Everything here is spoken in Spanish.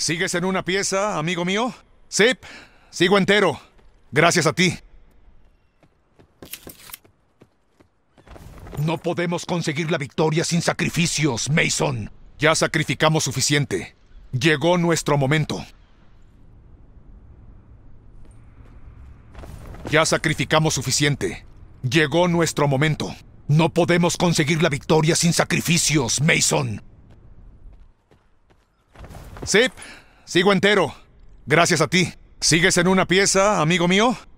¿Sigues en una pieza, amigo mío? Sí, sigo entero. Gracias a ti. No podemos conseguir la victoria sin sacrificios, Mason. Ya sacrificamos suficiente. Llegó nuestro momento. Ya sacrificamos suficiente. Llegó nuestro momento. No podemos conseguir la victoria sin sacrificios, Mason. Sip, sigo entero. Gracias a ti. ¿Sigues en una pieza, amigo mío?